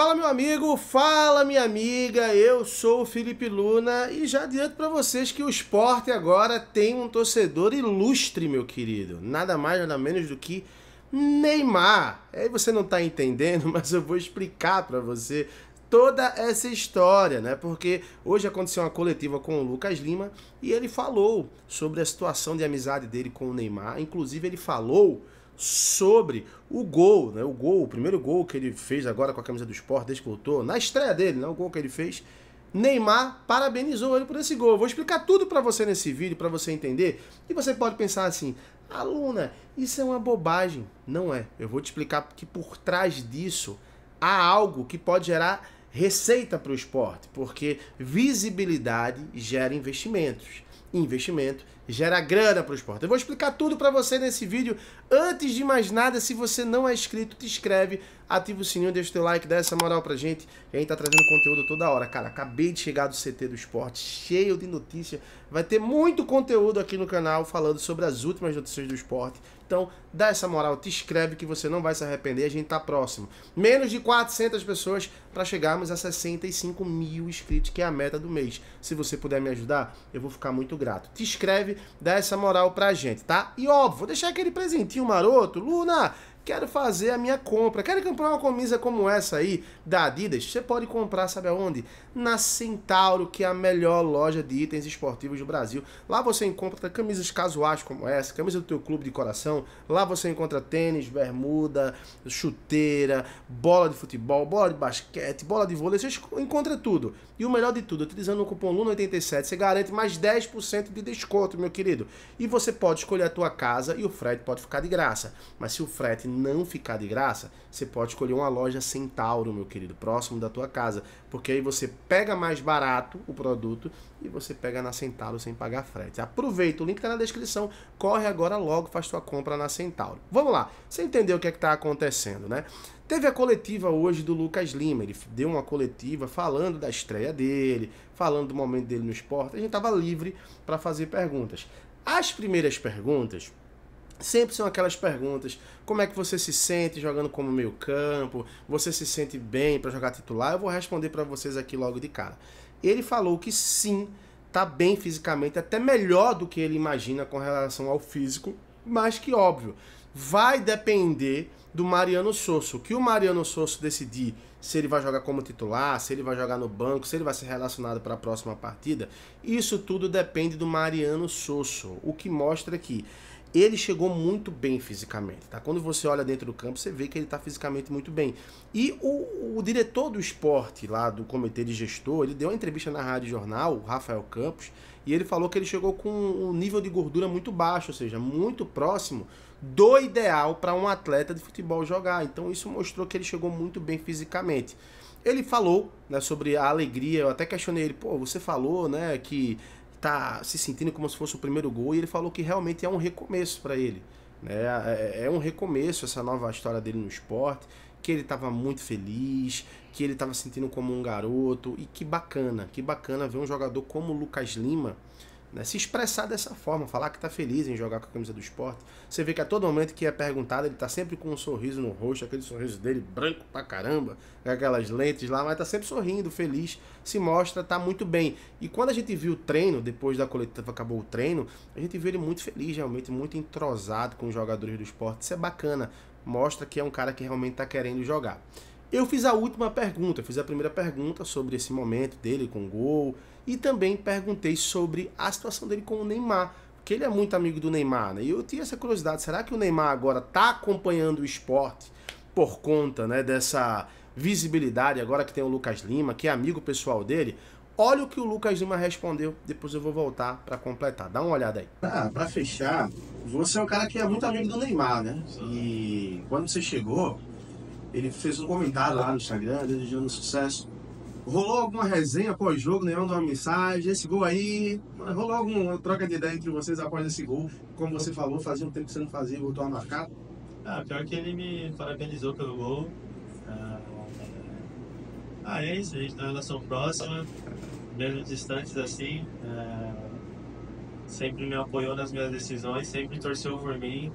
Fala meu amigo, fala minha amiga, eu sou o Felipe Luna e já adianto para vocês que o esporte agora tem um torcedor ilustre, meu querido. Nada mais, nada menos do que Neymar. Aí você não tá entendendo, mas eu vou explicar para você toda essa história, né? Porque hoje aconteceu uma coletiva com o Lucas Lima e ele falou sobre a situação de amizade dele com o Neymar. Inclusive ele falou sobre o gol, né? O gol, o primeiro gol que ele fez agora com a camisa do esporte, desde que voltou, na estreia dele, né? O gol que ele fez. Neymar parabenizou ele por esse gol. Eu vou explicar tudo para você nesse vídeo, para você entender. E você pode pensar assim, aluna, isso é uma bobagem. Não é. Eu vou te explicar que por trás disso há algo que pode gerar receita para o esporte, porque visibilidade gera investimentos. Investimento gera grana para o esporte. Eu vou explicar tudo para você nesse vídeo. Antes de mais nada, se você não é inscrito, te inscreve, ativa o sininho, deixa o teu like, dá essa moral pra gente. A gente tá trazendo conteúdo toda hora, cara. Acabei de chegar do CT do esporte, cheio de notícia. Vai ter muito conteúdo aqui no canal falando sobre as últimas notícias do esporte. Então, dá essa moral, te inscreve que você não vai se arrepender, a gente tá próximo. Menos de 400 pessoas para chegarmos a 65 mil inscritos, que é a meta do mês. Se você puder me ajudar, eu vou ficar muito grato. Te inscreve, dá essa moral pra gente, tá? E óbvio, vou deixar aquele presentinho maroto. Luna, quero fazer a minha compra, quero comprar uma camisa como essa aí da Adidas, você pode comprar, sabe aonde? Na Centauro, que é a melhor loja de itens esportivos do Brasil. Lá você encontra camisas casuais como essa, camisa do teu clube de coração, lá você encontra tênis, bermuda, chuteira, bola de futebol, bola de basquete, bola de vôlei, você encontra tudo. E o melhor de tudo, utilizando o cupom LUNA87, você garante mais 10% de desconto, meu querido. E você pode escolher a tua casa e o frete pode ficar de graça. Mas se o frete não ficar de graça, você pode escolher uma loja Centauro, meu querido, próximo da tua casa, porque aí você pega mais barato o produto e você pega na Centauro sem pagar frete. Aproveita, o link está na descrição, corre agora logo, faz tua compra na Centauro. Vamos lá, você entendeu o que é está acontecendo, né? Teve a coletiva hoje do Lucas Lima, ele deu uma coletiva falando da estreia dele, falando do momento dele no esporte, a gente estava livre para fazer perguntas. As primeiras perguntas Sempre são aquelas perguntas: como é que você se sente jogando como meio-campo? Você se sente bem para jogar titular? Eu vou responder para vocês aqui logo de cara. Ele falou que sim, tá bem fisicamente, até melhor do que ele imagina com relação ao físico, mas que óbvio, vai depender do Mariano Sosso. Que o Mariano Sosso decidir se ele vai jogar como titular, se ele vai jogar no banco, se ele vai ser relacionado para a próxima partida, isso tudo depende do Mariano Sosso, o que mostra que ele chegou muito bem fisicamente, tá? Quando você olha dentro do campo, você vê que ele está fisicamente muito bem. E o, o, diretor do esporte lá do comitê de gestor, ele deu uma entrevista na rádio jornal, Rafael Campos, e ele falou que ele chegou com um nível de gordura muito baixo, ou seja, muito próximo do ideal para um atleta de futebol jogar. Então isso mostrou que ele chegou muito bem fisicamente. Ele falou né, sobre a alegria, eu até questionei ele, pô, você falou né, que tá se sentindo como se fosse o primeiro gol e ele falou que realmente é um recomeço para ele. Né? É, é, é, um recomeço essa nova história dele no esporte, que ele estava muito feliz, que ele estava sentindo como um garoto e que bacana, que bacana ver um jogador como o Lucas Lima né? Se expressar dessa forma, falar que está feliz em jogar com a camisa do esporte. Você vê que a todo momento que é perguntado, ele está sempre com um sorriso no rosto, aquele sorriso dele branco pra caramba, com aquelas lentes lá, mas está sempre sorrindo, feliz, se mostra, está muito bem. E quando a gente viu o treino, depois da coletiva acabou o treino, a gente viu ele muito feliz, realmente, muito entrosado com os jogadores do esporte. Isso é bacana, mostra que é um cara que realmente está querendo jogar. Eu fiz a última pergunta, fiz a primeira pergunta sobre esse momento dele com o gol e também perguntei sobre a situação dele com o Neymar, porque ele é muito amigo do Neymar, né? E eu tinha essa curiosidade, será que o Neymar agora está acompanhando o esporte por conta, né, dessa visibilidade agora que tem o Lucas Lima, que é amigo pessoal dele? Olha o que o Lucas Lima respondeu, depois eu vou voltar para completar. Dá uma olhada aí. Ah, para fechar, você é um cara que é muito amigo do Neymar, né? E quando você chegou, ele fez um comentário lá no Instagram, desejando sucesso. Rolou alguma resenha pós-jogo, né? Mandou uma mensagem, esse gol aí. Rolou alguma troca de ideia entre vocês após esse gol? Como você falou, fazia um tempo que você não fazia e voltou a marcar. Ah, pior que ele me parabenizou pelo gol. Ah, é, é, ah, é isso, a gente tem tá uma relação próxima, mesmo distantes assim. É... Sempre me apoiou nas minhas decisões, sempre torceu por mim.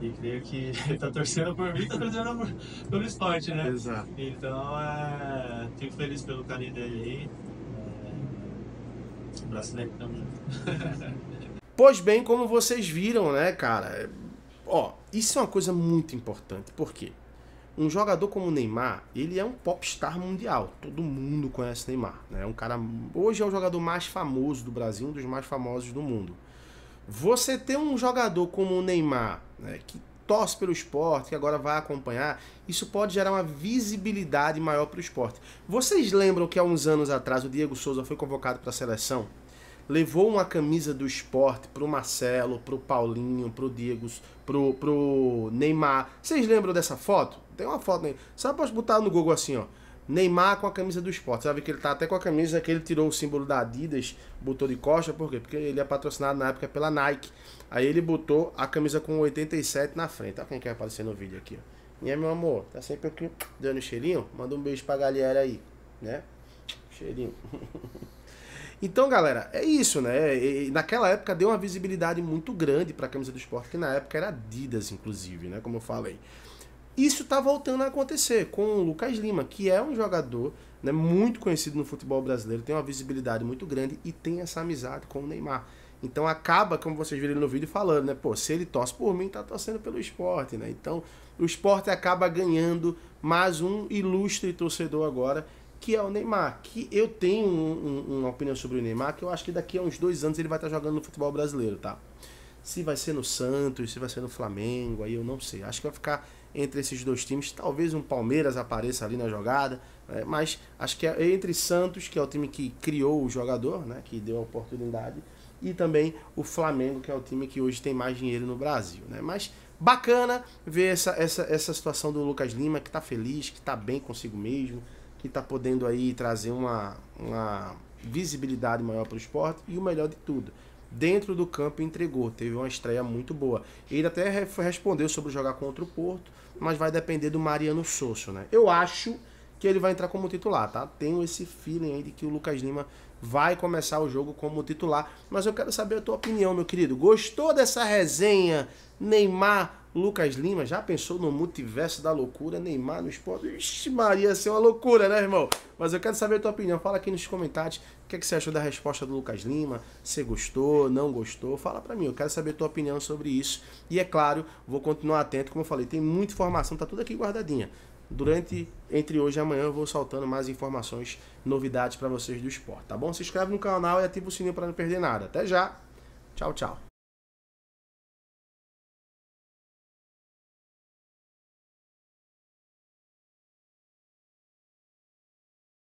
E creio que ele tá torcendo por mim, tá torcendo por, pelo esporte, né? Exato. Então, é, fico feliz pelo carinho dele aí. É, brasileiro, pois bem, como vocês viram, né, cara? Ó, isso é uma coisa muito importante. Por quê? um jogador como o Neymar, ele é um popstar mundial. Todo mundo conhece Neymar, né? Um cara hoje é o jogador mais famoso do Brasil, um dos mais famosos do mundo. Você ter um jogador como o Neymar né, que torce pelo esporte, que agora vai acompanhar, isso pode gerar uma visibilidade maior para o esporte. Vocês lembram que há uns anos atrás o Diego Souza foi convocado para a seleção? Levou uma camisa do esporte pro Marcelo, pro Paulinho, pro Diego, pro, pro Neymar. Vocês lembram dessa foto? Tem uma foto aí. Só pode botar no Google assim, ó. Neymar com a camisa do esporte. Sabe que ele tá até com a camisa que ele tirou o símbolo da Adidas, botou de costa, por quê? Porque ele é patrocinado na época pela Nike. Aí ele botou a camisa com 87 na frente. Olha quem quer aparecer no vídeo aqui, ó. E meu amor, tá sempre aqui dando cheirinho. Manda um beijo pra galera aí, né? Cheirinho. Então, galera, é isso, né? E, naquela época deu uma visibilidade muito grande para a camisa do esporte, que na época era Adidas, inclusive, né? Como eu falei. Isso está voltando a acontecer com o Lucas Lima, que é um jogador né, muito conhecido no futebol brasileiro, tem uma visibilidade muito grande e tem essa amizade com o Neymar. Então acaba, como vocês viram no vídeo falando, né? Pô, se ele torce por mim, tá torcendo pelo esporte, né? Então o esporte acaba ganhando mais um ilustre torcedor agora, que é o Neymar. Que eu tenho um, um, uma opinião sobre o Neymar, que eu acho que daqui a uns dois anos ele vai estar jogando no futebol brasileiro, tá? Se vai ser no Santos, se vai ser no Flamengo, aí eu não sei. Acho que vai ficar entre esses dois times. Talvez um Palmeiras apareça ali na jogada, né? mas acho que é entre Santos, que é o time que criou o jogador, né? que deu a oportunidade, e também o Flamengo, que é o time que hoje tem mais dinheiro no Brasil. Né? Mas bacana ver essa, essa, essa situação do Lucas Lima, que está feliz, que está bem consigo mesmo, que está podendo aí trazer uma, uma visibilidade maior para o esporte e o melhor de tudo dentro do campo entregou. Teve uma estreia muito boa. Ele até respondeu sobre jogar contra o Porto mas vai depender do Mariano Sosso, né? Eu acho que ele vai entrar como titular, tá? Tenho esse feeling aí de que o Lucas Lima vai começar o jogo como titular, mas eu quero saber a tua opinião, meu querido. Gostou dessa resenha Neymar Lucas Lima? Já pensou no multiverso da loucura Neymar no esporte? Ixi, Maria, é uma loucura, né, irmão? Mas eu quero saber a tua opinião. Fala aqui nos comentários o que, é que você achou da resposta do Lucas Lima. Você gostou, não gostou? Fala para mim, eu quero saber a tua opinião sobre isso. E é claro, vou continuar atento, como eu falei, tem muita informação, tá tudo aqui guardadinha. Durante, entre hoje e amanhã, eu vou soltando mais informações, novidades para vocês do esporte, tá bom? Se inscreve no canal e ativa o sininho para não perder nada. Até já. Tchau, tchau.